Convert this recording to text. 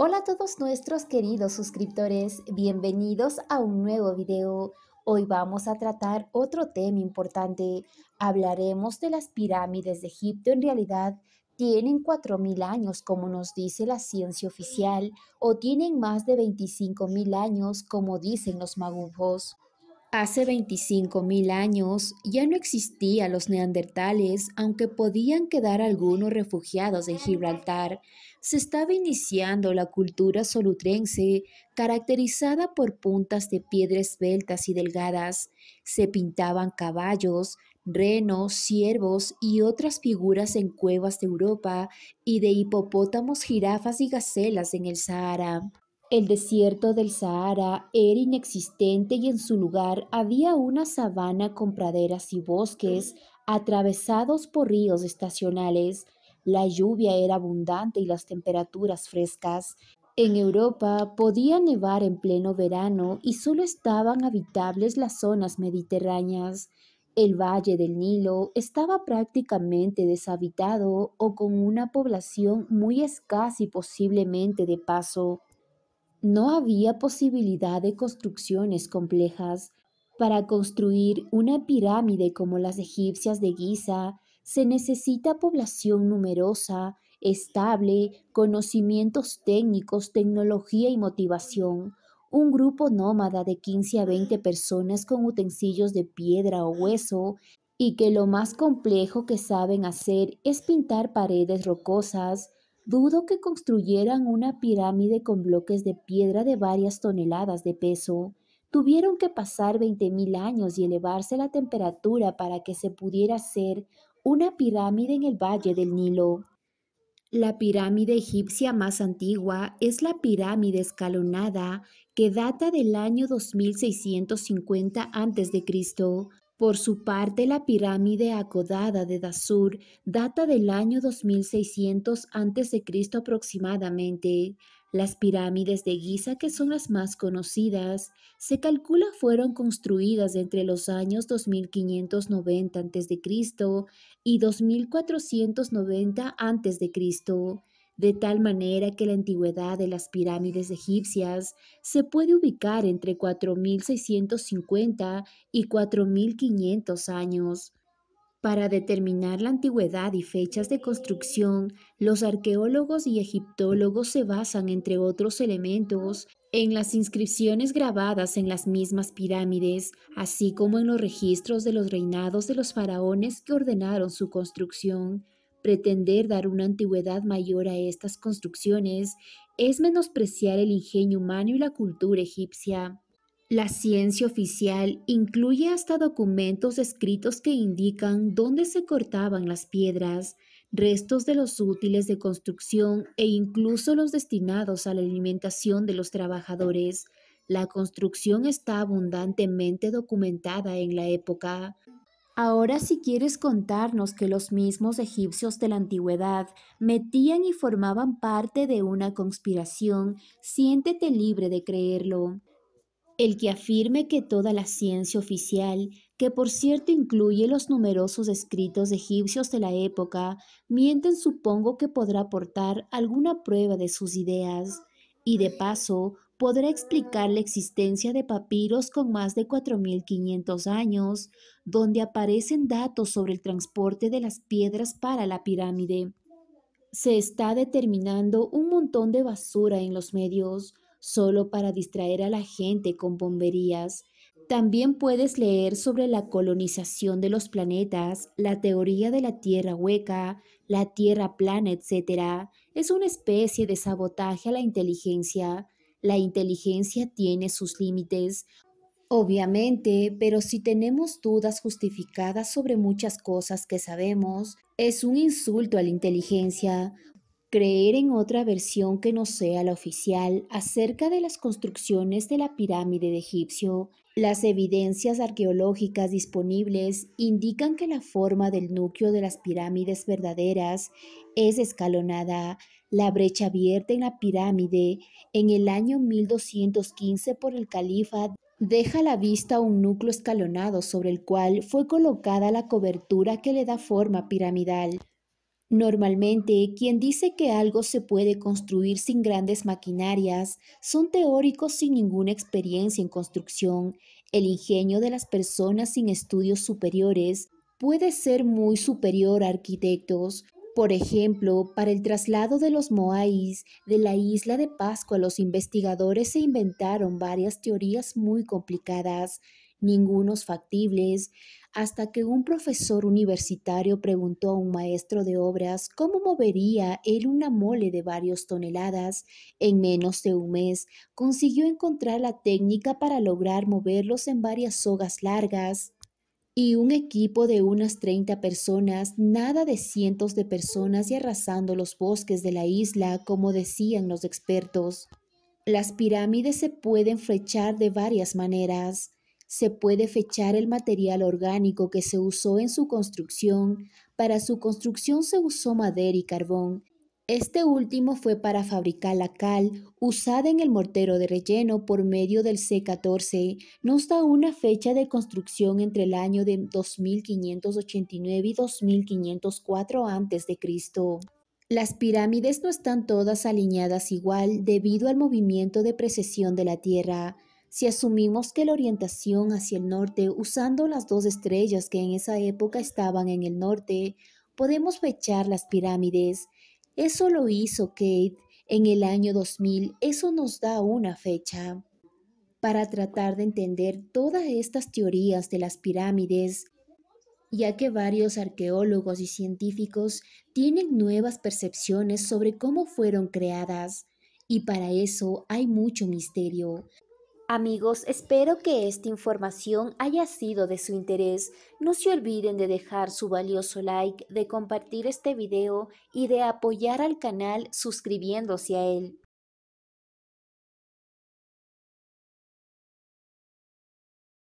Hola a todos nuestros queridos suscriptores, bienvenidos a un nuevo video. Hoy vamos a tratar otro tema importante. Hablaremos de las pirámides de Egipto. En realidad, tienen 4.000 años, como nos dice la ciencia oficial, o tienen más de 25.000 años, como dicen los magufos. Hace 25.000 años ya no existían los neandertales, aunque podían quedar algunos refugiados en Gibraltar. Se estaba iniciando la cultura solutrense, caracterizada por puntas de piedra esbeltas y delgadas. Se pintaban caballos, renos, ciervos y otras figuras en cuevas de Europa y de hipopótamos, jirafas y gacelas en el Sahara. El desierto del Sahara era inexistente y en su lugar había una sabana con praderas y bosques atravesados por ríos estacionales. La lluvia era abundante y las temperaturas frescas. En Europa podía nevar en pleno verano y solo estaban habitables las zonas mediterráneas. El valle del Nilo estaba prácticamente deshabitado o con una población muy escasa y posiblemente de paso. No había posibilidad de construcciones complejas. Para construir una pirámide como las egipcias de Giza, se necesita población numerosa, estable, conocimientos técnicos, tecnología y motivación. Un grupo nómada de 15 a 20 personas con utensilios de piedra o hueso y que lo más complejo que saben hacer es pintar paredes rocosas, Dudo que construyeran una pirámide con bloques de piedra de varias toneladas de peso. Tuvieron que pasar 20.000 años y elevarse la temperatura para que se pudiera hacer una pirámide en el valle del Nilo. La pirámide egipcia más antigua es la pirámide escalonada que data del año 2650 a.C. Por su parte, la pirámide acodada de Dasur data del año 2600 a.C. aproximadamente. Las pirámides de Giza, que son las más conocidas, se calcula fueron construidas entre los años 2590 a.C. y 2490 a.C de tal manera que la antigüedad de las pirámides egipcias se puede ubicar entre 4.650 y 4.500 años. Para determinar la antigüedad y fechas de construcción, los arqueólogos y egiptólogos se basan, entre otros elementos, en las inscripciones grabadas en las mismas pirámides, así como en los registros de los reinados de los faraones que ordenaron su construcción. Pretender dar una antigüedad mayor a estas construcciones es menospreciar el ingenio humano y la cultura egipcia. La ciencia oficial incluye hasta documentos escritos que indican dónde se cortaban las piedras, restos de los útiles de construcción e incluso los destinados a la alimentación de los trabajadores. La construcción está abundantemente documentada en la época. Ahora si quieres contarnos que los mismos egipcios de la antigüedad metían y formaban parte de una conspiración, siéntete libre de creerlo. El que afirme que toda la ciencia oficial, que por cierto incluye los numerosos escritos egipcios de la época, mienten supongo que podrá aportar alguna prueba de sus ideas y de paso podrá explicar la existencia de papiros con más de 4.500 años, donde aparecen datos sobre el transporte de las piedras para la pirámide. Se está determinando un montón de basura en los medios, solo para distraer a la gente con bomberías. También puedes leer sobre la colonización de los planetas, la teoría de la Tierra hueca, la Tierra plana, etc. Es una especie de sabotaje a la inteligencia la inteligencia tiene sus límites, obviamente, pero si tenemos dudas justificadas sobre muchas cosas que sabemos, es un insulto a la inteligencia, Creer en otra versión que no sea la oficial acerca de las construcciones de la pirámide de Egipcio, las evidencias arqueológicas disponibles indican que la forma del núcleo de las pirámides verdaderas es escalonada. La brecha abierta en la pirámide en el año 1215 por el califa deja a la vista un núcleo escalonado sobre el cual fue colocada la cobertura que le da forma piramidal. Normalmente, quien dice que algo se puede construir sin grandes maquinarias son teóricos sin ninguna experiencia en construcción. El ingenio de las personas sin estudios superiores puede ser muy superior a arquitectos, por ejemplo, para el traslado de los moáis de la isla de Pascua, los investigadores se inventaron varias teorías muy complicadas ningunos factibles, hasta que un profesor universitario preguntó a un maestro de obras cómo movería él una mole de varios toneladas. En menos de un mes consiguió encontrar la técnica para lograr moverlos en varias sogas largas y un equipo de unas 30 personas, nada de cientos de personas y arrasando los bosques de la isla, como decían los expertos. Las pirámides se pueden flechar de varias maneras se puede fechar el material orgánico que se usó en su construcción. Para su construcción se usó madera y carbón. Este último fue para fabricar la cal usada en el mortero de relleno por medio del C14. Nos da una fecha de construcción entre el año de 2589 y 2504 a.C. Las pirámides no están todas alineadas igual debido al movimiento de precesión de la Tierra. Si asumimos que la orientación hacia el norte, usando las dos estrellas que en esa época estaban en el norte, podemos fechar las pirámides. Eso lo hizo Kate en el año 2000, eso nos da una fecha. Para tratar de entender todas estas teorías de las pirámides, ya que varios arqueólogos y científicos tienen nuevas percepciones sobre cómo fueron creadas, y para eso hay mucho misterio. Amigos, espero que esta información haya sido de su interés. No se olviden de dejar su valioso like, de compartir este video y de apoyar al canal suscribiéndose a él.